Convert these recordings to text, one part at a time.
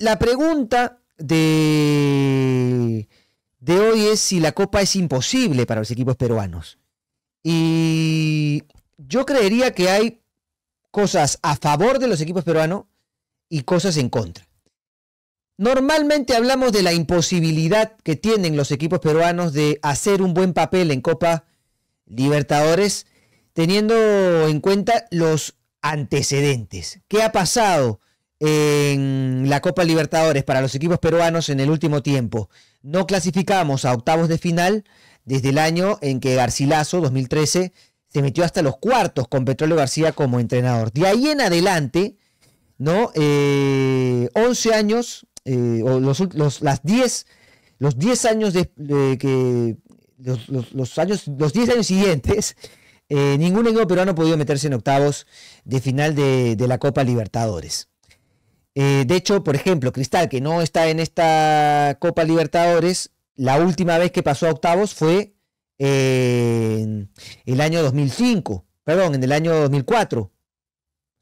la pregunta de, de hoy es si la Copa es imposible para los equipos peruanos. Y yo creería que hay cosas a favor de los equipos peruanos y cosas en contra. Normalmente hablamos de la imposibilidad que tienen los equipos peruanos de hacer un buen papel en Copa Libertadores, teniendo en cuenta los antecedentes. ¿Qué ha pasado en la Copa Libertadores para los equipos peruanos en el último tiempo. No clasificamos a octavos de final desde el año en que Garcilaso, 2013, se metió hasta los cuartos con Petróleo García como entrenador. De ahí en adelante, ¿no? Eh, 11 años, eh, o los, las 10, los 10 años de, que. Los, años, los 10 años siguientes, eh, ningún equipo peruano ha podido meterse en octavos de final de, de la Copa Libertadores. Eh, de hecho, por ejemplo, Cristal, que no está en esta Copa Libertadores, la última vez que pasó a octavos fue en el año 2005, perdón, en el año 2004.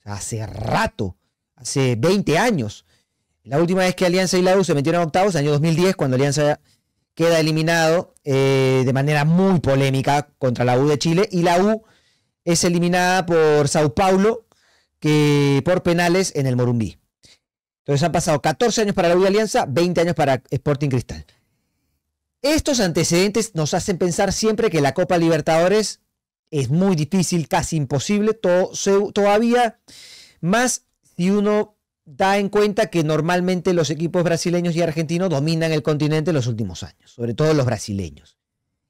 Hace rato, hace 20 años. La última vez que Alianza y la U se metieron a octavos, año 2010, cuando Alianza queda eliminado eh, de manera muy polémica contra la U de Chile y la U es eliminada por Sao Paulo que por penales en el Morumbí. Entonces han pasado 14 años para la U Alianza, 20 años para Sporting Cristal. Estos antecedentes nos hacen pensar siempre que la Copa Libertadores es muy difícil, casi imposible, todavía más si uno da en cuenta que normalmente los equipos brasileños y argentinos dominan el continente en los últimos años, sobre todo los brasileños.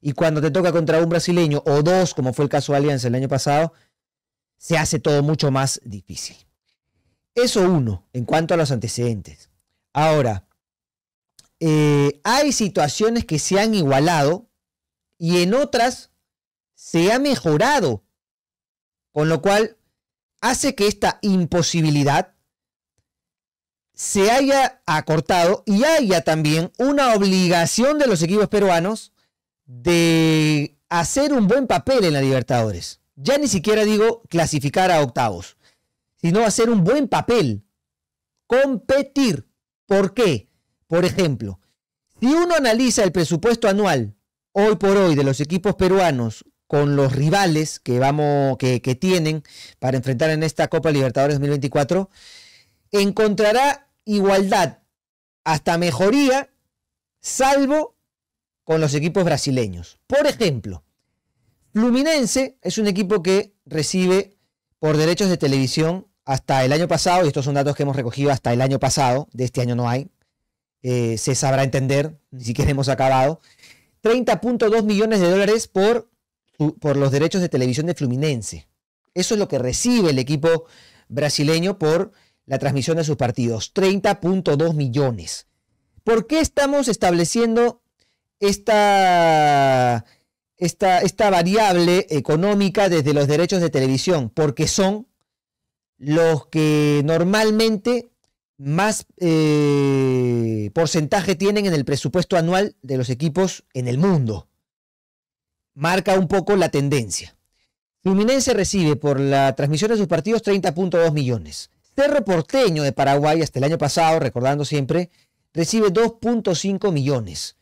Y cuando te toca contra un brasileño o dos, como fue el caso de Alianza el año pasado, se hace todo mucho más difícil. Eso uno, en cuanto a los antecedentes. Ahora, eh, hay situaciones que se han igualado y en otras se ha mejorado, con lo cual hace que esta imposibilidad se haya acortado y haya también una obligación de los equipos peruanos de hacer un buen papel en la Libertadores. Ya ni siquiera digo clasificar a octavos sino hacer un buen papel, competir. ¿Por qué? Por ejemplo, si uno analiza el presupuesto anual hoy por hoy de los equipos peruanos con los rivales que, vamos, que, que tienen para enfrentar en esta Copa Libertadores 2024, encontrará igualdad, hasta mejoría, salvo con los equipos brasileños. Por ejemplo, Fluminense es un equipo que recibe por derechos de televisión hasta el año pasado, y estos son datos que hemos recogido hasta el año pasado, de este año no hay, eh, se sabrá entender, ni siquiera hemos acabado, 30.2 millones de dólares por, por los derechos de televisión de Fluminense. Eso es lo que recibe el equipo brasileño por la transmisión de sus partidos, 30.2 millones. ¿Por qué estamos estableciendo esta, esta, esta variable económica desde los derechos de televisión? Porque son los que normalmente más eh, porcentaje tienen en el presupuesto anual de los equipos en el mundo. Marca un poco la tendencia. Fluminense recibe por la transmisión de sus partidos 30.2 millones. Cerro Porteño de Paraguay, hasta el año pasado, recordando siempre, recibe 2.5 millones.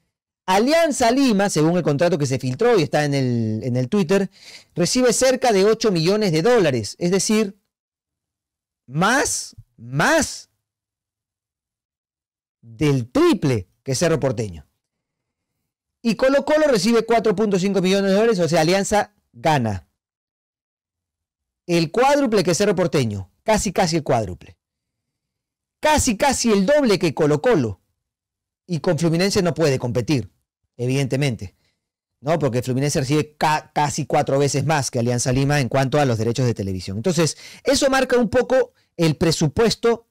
Alianza Lima, según el contrato que se filtró y está en el, en el Twitter, recibe cerca de 8 millones de dólares, es decir, más, más del triple que Cerro Porteño. Y Colo Colo recibe 4.5 millones de dólares, o sea, Alianza gana. El cuádruple que Cerro Porteño, casi casi el cuádruple. Casi casi el doble que Colo Colo. Y con Fluminense no puede competir, evidentemente. ¿no? Porque Fluminense recibe casi cuatro veces más que Alianza Lima en cuanto a los derechos de televisión. Entonces, eso marca un poco el presupuesto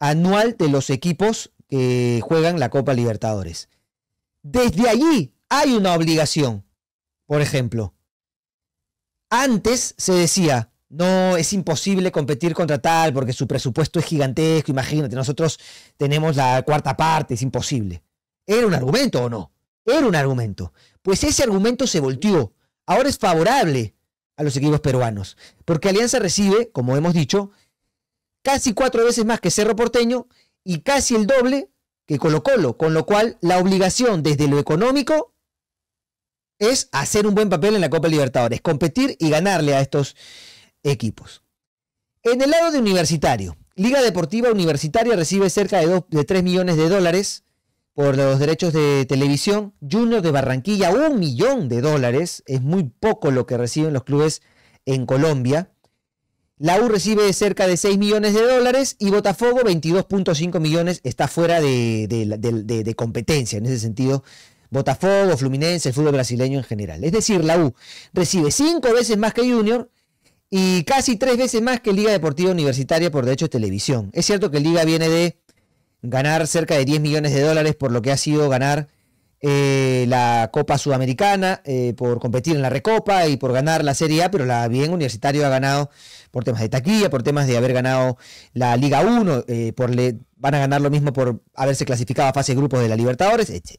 anual de los equipos que juegan la Copa Libertadores. Desde allí hay una obligación, por ejemplo. Antes se decía, no es imposible competir contra tal porque su presupuesto es gigantesco, imagínate, nosotros tenemos la cuarta parte, es imposible. ¿Era un argumento o no? Era un argumento. Pues ese argumento se volteó. Ahora es favorable a los equipos peruanos. Porque Alianza recibe, como hemos dicho, casi cuatro veces más que Cerro Porteño y casi el doble que Colo Colo. Con lo cual, la obligación desde lo económico es hacer un buen papel en la Copa Libertadores, competir y ganarle a estos equipos. En el lado de universitario, Liga Deportiva Universitaria recibe cerca de, de 3 millones de dólares por los derechos de televisión. Junior de Barranquilla, un millón de dólares. Es muy poco lo que reciben los clubes en Colombia. La U recibe cerca de 6 millones de dólares y Botafogo 22.5 millones está fuera de, competencia en ese sentido. Botafogo, Fluminense, el fútbol brasileño en general. Es decir, la U recibe 5 veces más que Junior y casi 3 veces más que Liga Deportiva Universitaria por derechos de televisión. Es cierto que Liga viene de ganar cerca de 10 millones de dólares por lo que ha sido ganar eh, la Copa Sudamericana, eh, por competir en la Recopa y por ganar la Serie A, pero la bien Universitario ha ganado por temas de taquilla, por temas de haber ganado la Liga 1, eh, por van a ganar lo mismo por haberse clasificado a fase de grupos de la Libertadores, etc.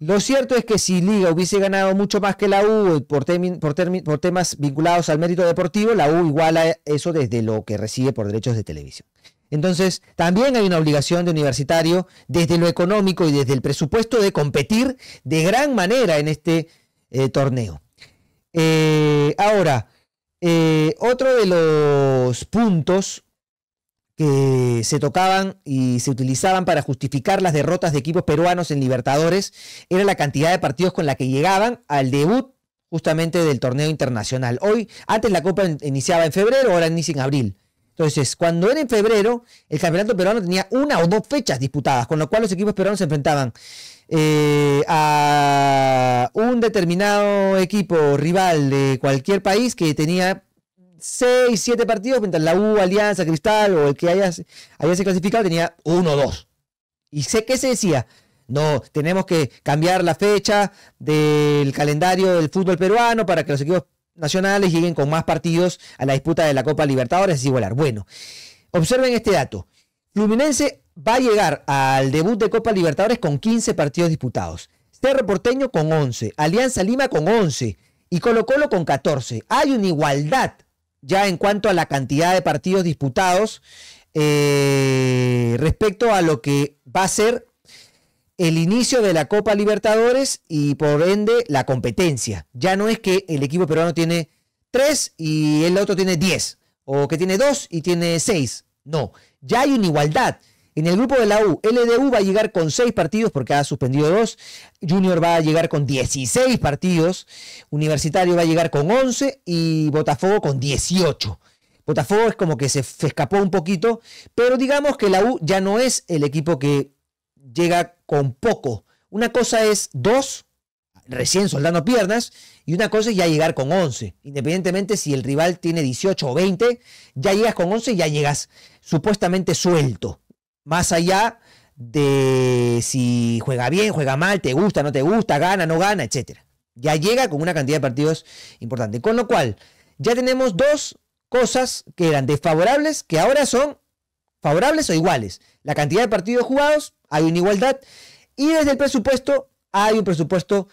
Lo cierto es que si Liga hubiese ganado mucho más que la U por, por temas vinculados al mérito deportivo, la U iguala eso desde lo que recibe por derechos de televisión. Entonces, también hay una obligación de universitario desde lo económico y desde el presupuesto de competir de gran manera en este eh, torneo. Eh, ahora, eh, otro de los puntos que se tocaban y se utilizaban para justificar las derrotas de equipos peruanos en Libertadores era la cantidad de partidos con la que llegaban al debut justamente del torneo internacional. Hoy, antes la Copa iniciaba en febrero, ahora inicia en abril. Entonces, cuando era en febrero, el campeonato peruano tenía una o dos fechas disputadas, con lo cual los equipos peruanos se enfrentaban eh, a un determinado equipo rival de cualquier país que tenía seis, siete partidos, mientras la U, Alianza, Cristal o el que haya, se clasificado tenía uno o dos. Y sé qué se decía, no, tenemos que cambiar la fecha del calendario del fútbol peruano para que los equipos nacionales lleguen con más partidos a la disputa de la Copa Libertadores, es igualar. Bueno, observen este dato. Fluminense va a llegar al debut de Copa Libertadores con 15 partidos disputados. Cerro Porteño con 11, Alianza Lima con 11 y Colo Colo con 14. Hay una igualdad ya en cuanto a la cantidad de partidos disputados eh, respecto a lo que va a ser el inicio de la Copa Libertadores y por ende la competencia. Ya no es que el equipo peruano tiene 3 y el otro tiene 10, o que tiene 2 y tiene 6. No, ya hay una igualdad. En el grupo de la U, LDU va a llegar con seis partidos porque ha suspendido dos Junior va a llegar con 16 partidos, Universitario va a llegar con 11 y Botafogo con 18. Botafogo es como que se, se escapó un poquito, pero digamos que la U ya no es el equipo que llega con poco. Una cosa es dos, recién soldando piernas, y una cosa es ya llegar con 11. Independientemente si el rival tiene 18 o 20, ya llegas con 11 y ya llegas supuestamente suelto. Más allá de si juega bien, juega mal, te gusta, no te gusta, gana, no gana, etc. Ya llega con una cantidad de partidos importante. Con lo cual, ya tenemos dos cosas que eran desfavorables, que ahora son favorables o iguales. La cantidad de partidos jugados hay una igualdad. Y desde el presupuesto hay un presupuesto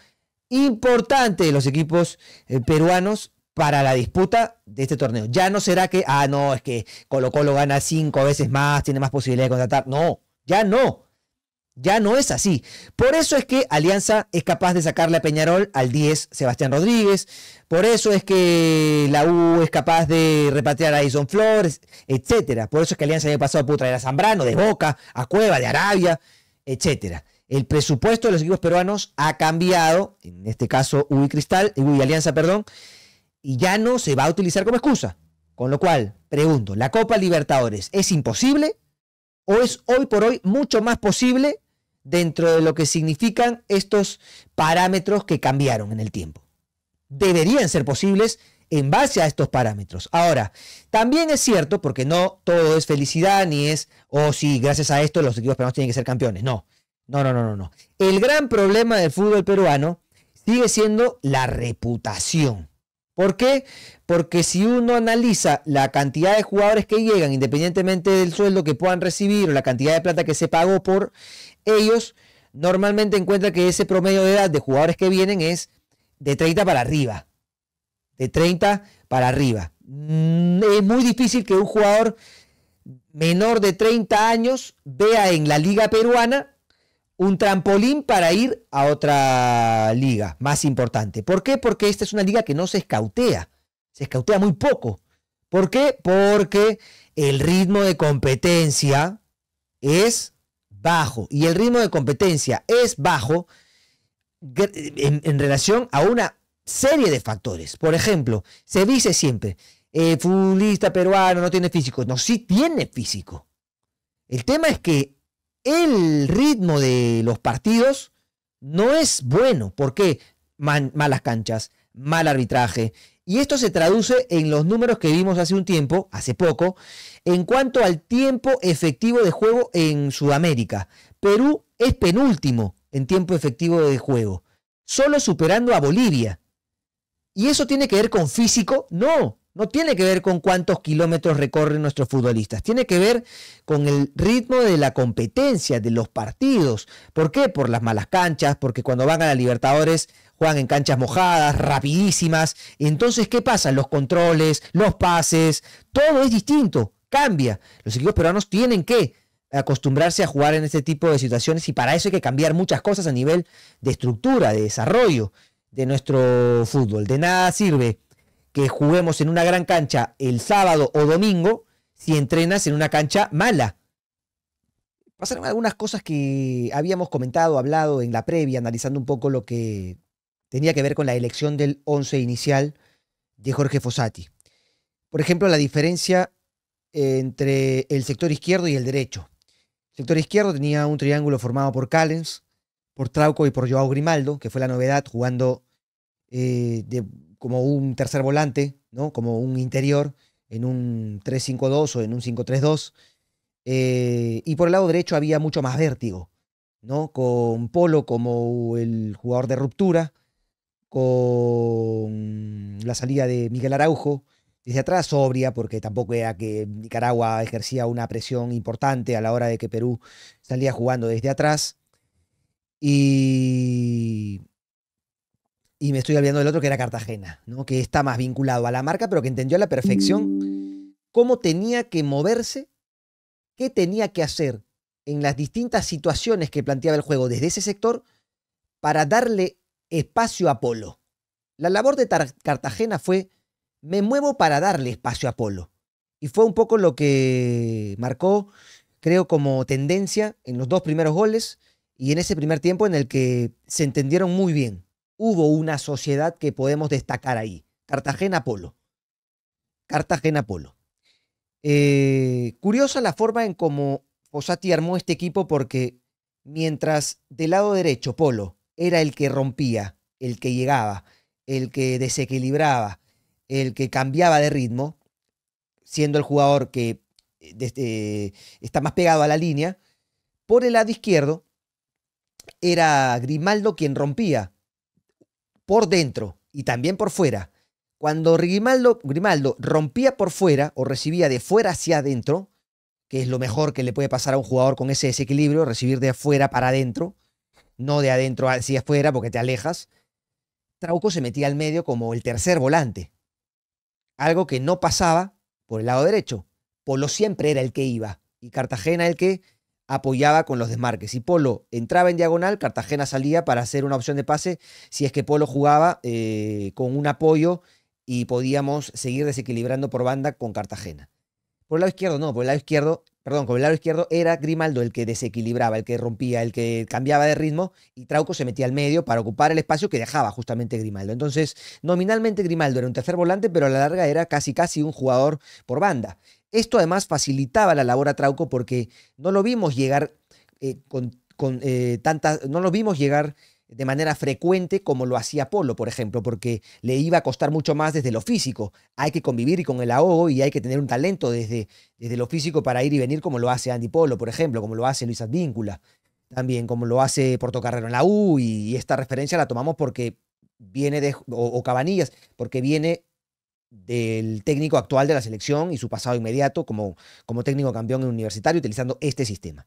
importante de los equipos eh, peruanos para la disputa de este torneo. Ya no será que, ah, no, es que Colo Colo gana cinco veces más, tiene más posibilidad de contratar. No, ya no. Ya no es así. Por eso es que Alianza es capaz de sacarle a Peñarol al 10 Sebastián Rodríguez. Por eso es que la U es capaz de repatriar a Edison Flores, etc. Por eso es que Alianza había pasado por traer a Zambrano de Boca, a Cueva de Arabia, etc. El presupuesto de los equipos peruanos ha cambiado, en este caso U y Cristal, Alianza, perdón, y ya no se va a utilizar como excusa. Con lo cual, pregunto, ¿la Copa Libertadores es imposible? ¿O es hoy por hoy mucho más posible dentro de lo que significan estos parámetros que cambiaron en el tiempo. Deberían ser posibles en base a estos parámetros. Ahora, también es cierto, porque no todo es felicidad, ni es, oh sí, gracias a esto los equipos peruanos tienen que ser campeones. No, no, no, no, no. no. El gran problema del fútbol peruano sigue siendo la reputación. ¿Por qué? Porque si uno analiza la cantidad de jugadores que llegan, independientemente del sueldo que puedan recibir o la cantidad de plata que se pagó por ellos normalmente encuentran que ese promedio de edad de jugadores que vienen es de 30 para arriba. De 30 para arriba. Mm, es muy difícil que un jugador menor de 30 años vea en la liga peruana un trampolín para ir a otra liga más importante. ¿Por qué? Porque esta es una liga que no se escautea. Se escautea muy poco. ¿Por qué? Porque el ritmo de competencia es bajo y el ritmo de competencia es bajo en, relación a una serie de factores. Por ejemplo, se dice siempre, eh, futbolista peruano no tiene físico. No, sí tiene físico. El tema es que el ritmo de los partidos no es bueno. ¿Por qué? malas canchas, mal arbitraje, y esto se traduce en los números que vimos hace un tiempo, hace poco, en cuanto al tiempo efectivo de juego en Sudamérica. Perú es penúltimo en tiempo efectivo de juego, solo superando a Bolivia. ¿Y eso tiene que ver con físico? No, no tiene que ver con cuántos kilómetros recorren nuestros futbolistas, tiene que ver con el ritmo de la competencia, de los partidos. ¿Por qué? Por las malas canchas, porque cuando van a la Libertadores juegan en canchas mojadas, rapidísimas. Entonces, ¿qué pasa? Los controles, los pases, todo es distinto, cambia. Los equipos peruanos tienen que acostumbrarse a jugar en este tipo de situaciones y para eso hay que cambiar muchas cosas a nivel de estructura, de desarrollo de nuestro fútbol. De nada sirve que juguemos en una gran cancha el sábado o domingo si entrenas en una cancha mala. Pasaron algunas cosas que habíamos comentado, hablado en la previa, analizando un poco lo que tenía que ver con la elección del 11 inicial de Jorge Fossati. Por ejemplo, la diferencia entre el sector izquierdo y el derecho. El sector izquierdo tenía un triángulo formado por Callens, por Trauco y por Joao Grimaldo, que fue la novedad, jugando eh, como un tercer volante, ¿no? como un interior en un 3-5-2 o en un 5-3-2. Eh, y por el lado derecho había mucho más vértigo, ¿no? con Polo como el jugador de ruptura, con la salida de Miguel Araujo desde atrás, sobria, porque tampoco era que Nicaragua ejercía una presión importante a la hora de que Perú salía jugando desde atrás. Y, y me estoy hablando del otro que era Cartagena, ¿no? que está más vinculado a la marca, pero que entendió a la perfección cómo tenía que moverse, qué tenía que hacer en las distintas situaciones que planteaba el juego desde ese sector para darle espacio Apolo. La labor de Cartagena fue, me muevo para darle espacio a Polo Y fue un poco lo que marcó, creo, como tendencia en los dos primeros goles y en ese primer tiempo en el que se entendieron muy bien. Hubo una sociedad que podemos destacar ahí. Cartagena-Polo. Cartagena-Polo. Eh, curiosa la forma en cómo Osati armó este equipo porque mientras del lado derecho, Polo, era el que rompía, el que llegaba, el que desequilibraba, el que cambiaba de ritmo, siendo el jugador que eh, este, está más pegado a la línea, por el lado izquierdo era Grimaldo quien rompía por dentro y también por fuera. Cuando Grimaldo, Grimaldo rompía por fuera o recibía de fuera hacia adentro, que es lo mejor que le puede pasar a un jugador con ese desequilibrio, recibir de afuera para adentro, no de adentro hacia afuera porque te alejas, Trauco se metía al medio como el tercer volante. Algo que no pasaba por el lado derecho. Polo siempre era el que iba y Cartagena el que apoyaba con los desmarques. Si Polo entraba en diagonal, Cartagena salía para hacer una opción de pase si es que Polo jugaba eh, con un apoyo y podíamos seguir desequilibrando por banda con Cartagena. Por el lado izquierdo no, por el lado izquierdo perdón, con el lado izquierdo era Grimaldo el que desequilibraba, el que rompía, el que cambiaba de ritmo y Trauco se metía al medio para ocupar el espacio que dejaba justamente Grimaldo. Entonces, nominalmente Grimaldo era un tercer volante, pero a la larga era casi casi un jugador por banda. Esto además facilitaba la labor a Trauco porque no lo vimos llegar eh, con, con eh, tantas, no lo vimos llegar de manera frecuente como lo hacía Polo, por ejemplo, porque le iba a costar mucho más desde lo físico. Hay que convivir con el ahogo y hay que tener un talento desde, desde lo físico para ir y venir como lo hace Andy Polo, por ejemplo, como lo hace Luis Advíncula, también como lo hace Portocarrero en la U y, esta referencia la tomamos porque viene de, o, Cabanillas, porque viene del técnico actual de la selección y su pasado inmediato como, como técnico campeón universitario utilizando este sistema.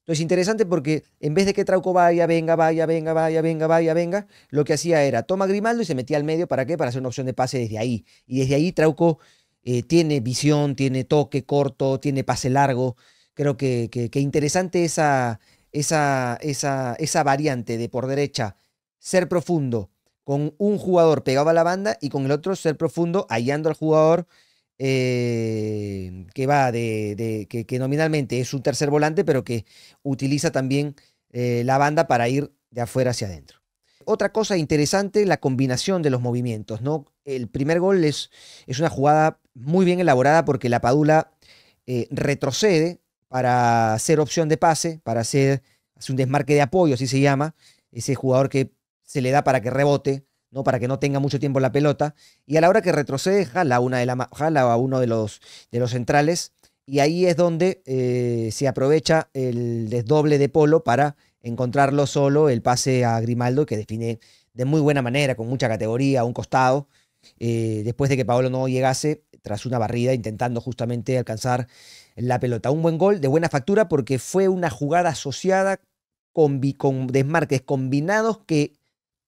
Entonces, interesante porque en vez de que Trauco vaya, venga, vaya, venga, vaya, venga, vaya, venga, lo que hacía era toma Grimaldo y se metía al medio. ¿Para qué? Para hacer una opción de pase desde ahí. Y desde ahí Trauco eh, tiene visión, tiene toque corto, tiene pase largo. Creo que, que, interesante esa, esa, esa, esa variante de por derecha ser profundo con un jugador pegado a la banda y con el otro ser profundo hallando al jugador eh, que va de, que, nominalmente es un tercer volante, pero que utiliza también eh, la banda para ir de afuera hacia adentro. Otra cosa interesante, la combinación de los movimientos. ¿no? El primer gol es, es una jugada muy bien elaborada porque la Padula eh, retrocede para hacer opción de pase, para hacer, hacer un desmarque de apoyo, así se llama, ese jugador que se le da para que rebote para que no tenga mucho tiempo la pelota. Y a la hora que retrocede, jala, una de la, jala a uno de los, de los centrales. Y ahí es donde eh, se aprovecha el desdoble de Polo para encontrarlo solo, el pase a Grimaldo, que define de muy buena manera, con mucha categoría, a un costado. Eh, después de que Paolo no llegase, tras una barrida, intentando justamente alcanzar la pelota. Un buen gol de buena factura porque fue una jugada asociada con desmarques combinados que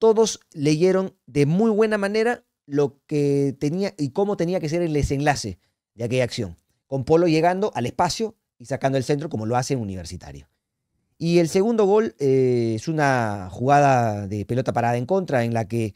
todos leyeron de muy buena manera lo que tenía y cómo tenía que ser el desenlace de aquella acción, con Polo llegando al espacio y sacando el centro como lo hace en Universitario. Y el segundo gol eh, es una jugada de pelota parada en contra en la que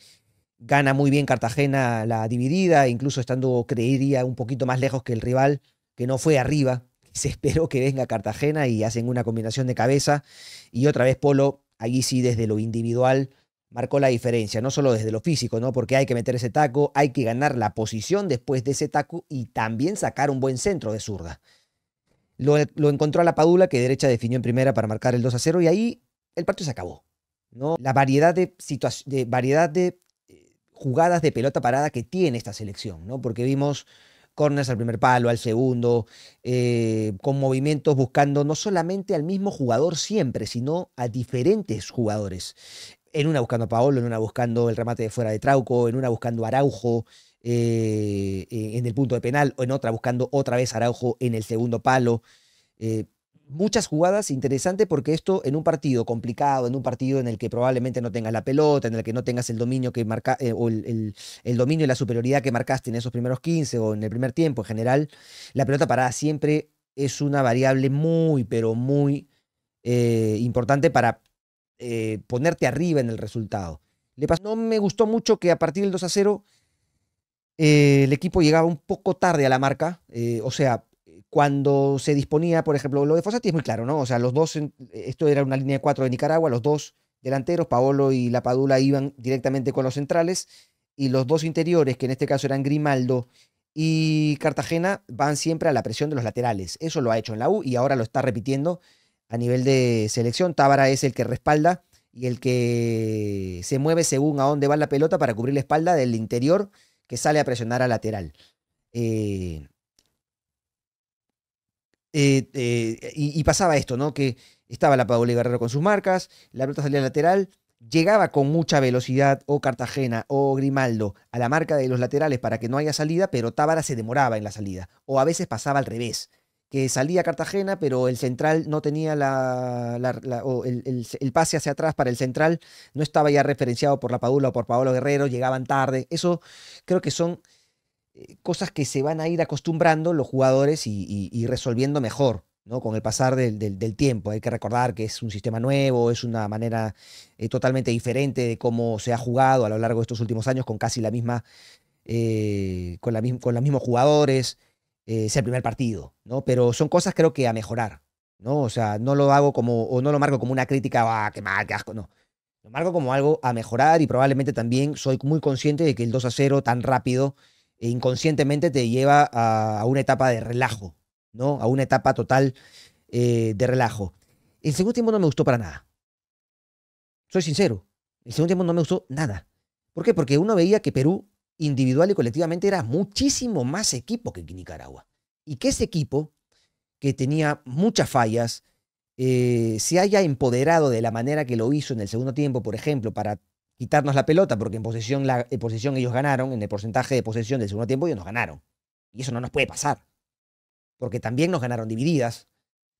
gana muy bien Cartagena la dividida, incluso estando, creería, un poquito más lejos que el rival, que no fue arriba. Se esperó que venga Cartagena y hacen una combinación de cabeza. Y otra vez Polo, allí sí desde lo individual, marcó la diferencia, no solo desde lo físico, ¿no? Porque hay que meter ese taco, hay que ganar la posición después de ese taco y también sacar un buen centro de zurda. Lo, encontró a la Padula, que derecha definió en primera para marcar el 2 a 0 y ahí el partido se acabó. ¿no? La variedad de, de, variedad de eh, jugadas de pelota parada que tiene esta selección, ¿no? Porque vimos corners al primer palo, al segundo, eh, con movimientos buscando no solamente al mismo jugador siempre, sino a diferentes jugadores en una buscando a Paolo, en una buscando el remate de fuera de Trauco, en una buscando a Araujo eh, en el punto de penal, o en otra buscando otra vez a Araujo en el segundo palo. Eh, muchas jugadas interesantes porque esto en un partido complicado, en un partido en el que probablemente no tengas la pelota, en el que no tengas el dominio que eh, el, dominio y la superioridad que marcaste en esos primeros 15 o en el primer tiempo en general, la pelota parada siempre es una variable muy, pero muy importante para eh, ponerte arriba en el resultado. no me gustó mucho que a partir del 2 a 0 eh, el equipo llegaba un poco tarde a la marca. Eh, o sea, cuando se disponía, por ejemplo, lo de Fossati es muy claro, ¿no? O sea, los dos, esto era una línea de cuatro de Nicaragua, los dos delanteros, Paolo y La Padula, iban directamente con los centrales y los dos interiores, que en este caso eran Grimaldo y Cartagena, van siempre a la presión de los laterales. Eso lo ha hecho en la U y ahora lo está repitiendo a nivel de selección. Tábara es el que respalda y el que se mueve según a dónde va la pelota para cubrir la espalda del interior que sale a presionar a lateral. Eh, eh, eh, y, pasaba esto, ¿no? Que estaba la y Guerrero con sus marcas, la pelota salía lateral, llegaba con mucha velocidad o Cartagena o Grimaldo a la marca de los laterales para que no haya salida, pero Tábara se demoraba en la salida, o a veces pasaba al revés que salía a Cartagena, pero el central no tenía la, el, pase hacia atrás para el central, no estaba ya referenciado por la Padula o por Paolo Guerrero, llegaban tarde. Eso creo que son eh, cosas que se van a ir acostumbrando los jugadores y, resolviendo mejor. ¿no? con el pasar del, tiempo. Hay que recordar que es un sistema nuevo, es una manera eh, totalmente diferente de cómo se ha jugado a lo largo de estos últimos años con casi la misma, eh, con, con los mismos jugadores. Eh, sea el primer partido, ¿no? Pero son cosas creo que a mejorar, ¿no? O sea, no lo hago como, o no lo marco como una crítica, ah, qué mal, qué asco, no. Lo marco como algo a mejorar y probablemente también soy muy consciente de que el 2 a 0 tan rápido e inconscientemente te lleva a, una etapa de relajo, ¿no? A una etapa total eh, de relajo. El segundo tiempo no me gustó para nada. Soy sincero. El segundo tiempo no me gustó nada. ¿Por qué? Porque uno veía que Perú individual y colectivamente era muchísimo más equipo que Nicaragua. Y que ese equipo, que tenía muchas fallas, eh, se haya empoderado de la manera que lo hizo en el segundo tiempo, por ejemplo, para quitarnos la pelota, porque en posesión, la, ellos ganaron, en el porcentaje de posesión del segundo tiempo ellos nos ganaron. Y eso no nos puede pasar, porque también nos ganaron divididas,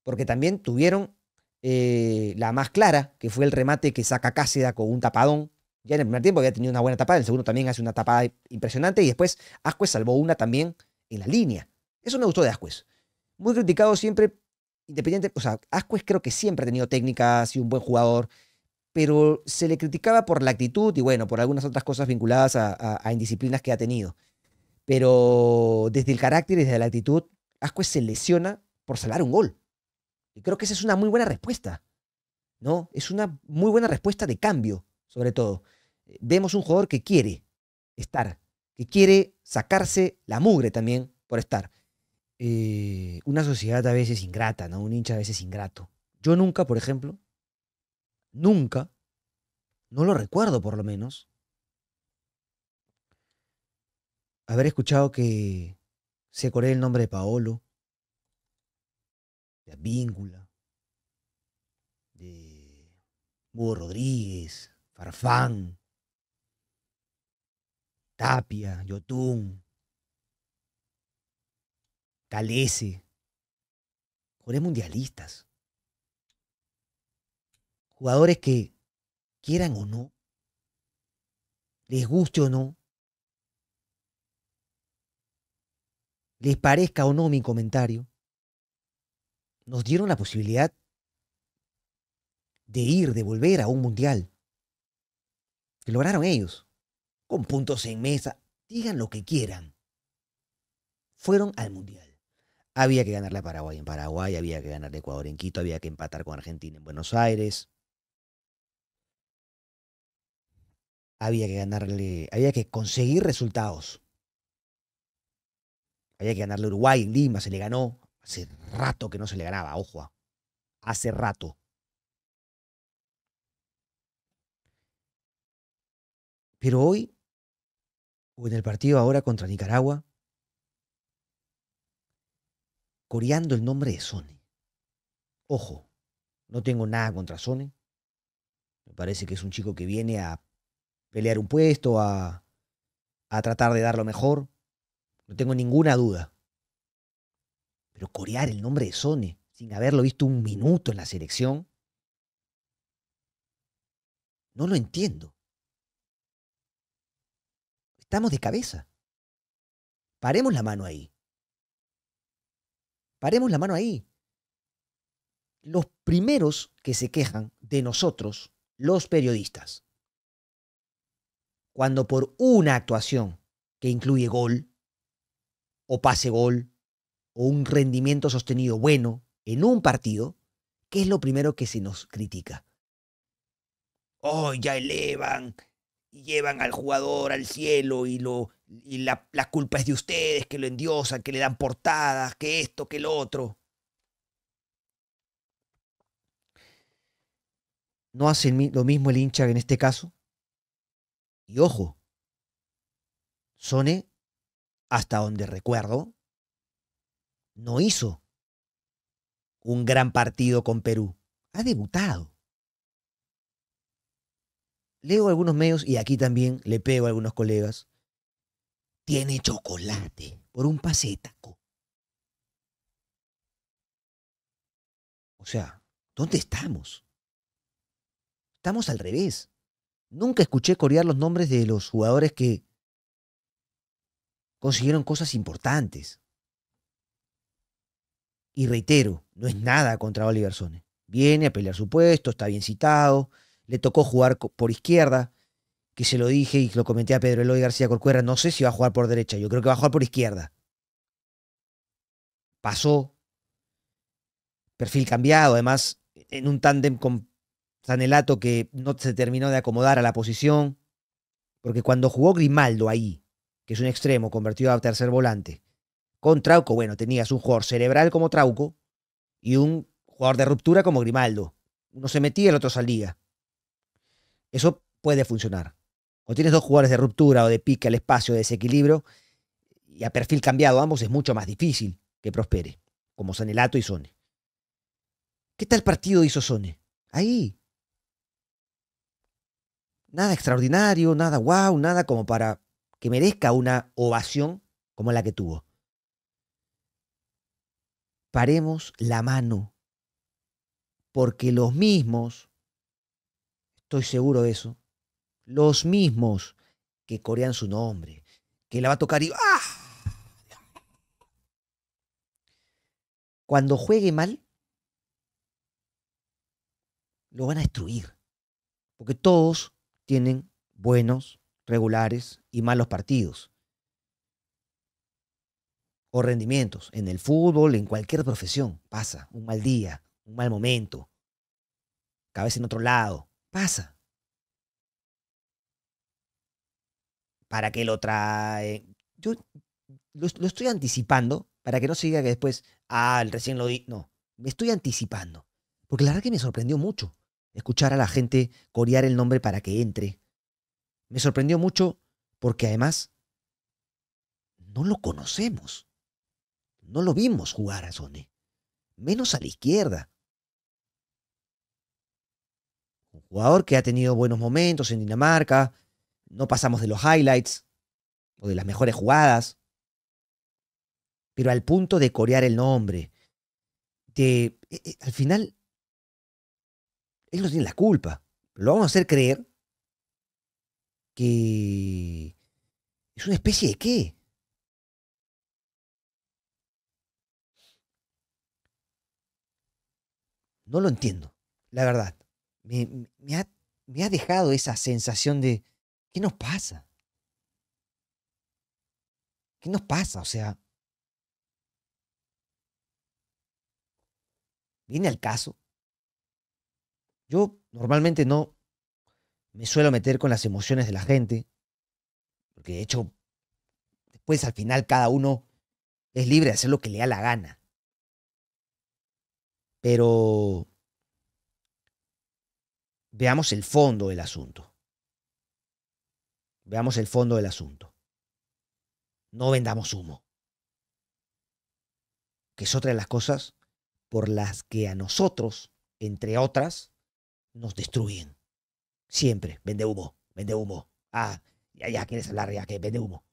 porque también tuvieron eh, la más clara, que fue el remate que saca Cáceres con un tapadón, ya en el primer tiempo había tenido una buena tapada, en el segundo también hace una tapada impresionante y después Asquez salvó una también en la línea. Eso me gustó de Asquez. Muy criticado siempre, independiente, o sea, Asquez creo que siempre ha tenido técnica, ha sido un buen jugador, pero se le criticaba por la actitud y bueno, por algunas otras cosas vinculadas a, indisciplinas que ha tenido. Pero desde el carácter y desde la actitud, Asquez se lesiona por salvar un gol. Y creo que esa es una muy buena respuesta, ¿no? Es una muy buena respuesta de cambio, sobre todo vemos un jugador que quiere estar, que quiere sacarse la mugre también por estar. Eh, una sociedad a veces ingrata, ¿no? Un hincha a veces ingrato. Yo nunca, por ejemplo, nunca, no lo recuerdo por lo menos, haber escuchado que se coré el nombre de Paolo, de Víncula, de Hugo Rodríguez, Farfán, Tapia, Yotun, Calese, jugadores mundialistas, jugadores que quieran o no, les guste o no, les parezca o no mi comentario, nos dieron la posibilidad de ir, de volver a un mundial. Que lograron ellos con puntos en mesa, digan lo que quieran. Fueron al Mundial. Había que ganarle a Paraguay en Paraguay, había que ganarle a Ecuador en Quito, había que empatar con Argentina en Buenos Aires. Había que ganarle, había que conseguir resultados. Había que ganarle a Uruguay en Lima, se le ganó. Hace rato que no se le ganaba, ojo. Ah. Hace rato. Pero hoy o en el partido ahora contra Nicaragua, coreando el nombre de Sony Ojo, no tengo nada contra Sone. Me parece que es un chico que viene a pelear un puesto, a, a tratar de dar lo mejor. No tengo ninguna duda. Pero corear el nombre de Sone sin haberlo visto un minuto en la selección, no lo entiendo. Estamos de cabeza. Paremos la mano ahí. Paremos la mano ahí. Los primeros que se quejan de nosotros, los periodistas, cuando por una actuación que incluye gol, o pase gol, o un rendimiento sostenido bueno en un partido, ¿qué es lo primero que se nos critica? ¡Oh, ya elevan! y llevan al jugador al cielo y, lo, y la, culpa es de ustedes, que lo endiosan, que le dan portadas, que esto, que lo otro. ¿No hace lo mismo el hincha en este caso? Y ojo, Sone, hasta donde recuerdo, no hizo un gran partido con Perú. Ha debutado leo algunos medios y aquí también le pego a algunos colegas. Tiene chocolate por un pase O sea, ¿dónde estamos? Estamos al revés. Nunca escuché corear los nombres de los jugadores que consiguieron cosas importantes. Y reitero, no es nada contra Oliver Sone. Viene a pelear su puesto, está bien citado, le tocó jugar por izquierda, que se lo dije y lo comenté a Pedro Eloy García Corcuera, no sé si va a jugar por derecha, yo creo que va a jugar por izquierda. Pasó, perfil cambiado, además en un tándem con Sanelato que no se terminó de acomodar a la posición, porque cuando jugó Grimaldo ahí, que es un extremo convertido a tercer volante, con Trauco, bueno, tenías un jugador cerebral como Trauco y un jugador de ruptura como Grimaldo. Uno se metía, el otro salía. Eso puede funcionar. O tienes dos jugadores de ruptura o de pique al espacio, de desequilibrio, y a perfil cambiado ambos es mucho más difícil que prospere, como Sanelato y Sone. ¿Qué tal partido hizo Sone? Ahí. Nada extraordinario, nada guau, nada como para que merezca una ovación como la que tuvo. Paremos la mano, porque los mismos Estoy seguro de eso. Los mismos que corean su nombre, que la va a tocar y ¡ah! Cuando juegue mal, lo van a destruir. Porque todos tienen buenos, regulares y malos partidos. O rendimientos. En el fútbol, en cualquier profesión, pasa. Un mal día, un mal momento. Cabeza en otro lado pasa? Para que lo trae. Yo lo, estoy anticipando para que no se diga que después, ah, recién lo di. No, me estoy anticipando. Porque la verdad que me sorprendió mucho escuchar a la gente corear el nombre para que entre. Me sorprendió mucho porque además no lo conocemos. No lo vimos jugar a Sony. Menos a la izquierda. Un jugador que ha tenido buenos momentos en Dinamarca. No pasamos de los highlights o de las mejores jugadas. Pero al punto de corear el nombre. De, e, e, al final, él no tiene la culpa. Lo vamos a hacer creer que es una especie de qué. No lo entiendo, la verdad me, ha, me ha dejado esa sensación de, ¿qué nos pasa? ¿Qué nos pasa? O sea, viene al caso. Yo normalmente no me suelo meter con las emociones de la gente, porque de hecho, después al final cada uno es libre de hacer lo que le da la gana. Pero veamos el fondo del asunto. Veamos el fondo del asunto. No vendamos humo. Que es otra de las cosas por las que a nosotros, entre otras, nos destruyen. Siempre, vende humo, vende humo. Ah, ya, ya quieres hablar, ya que vende humo.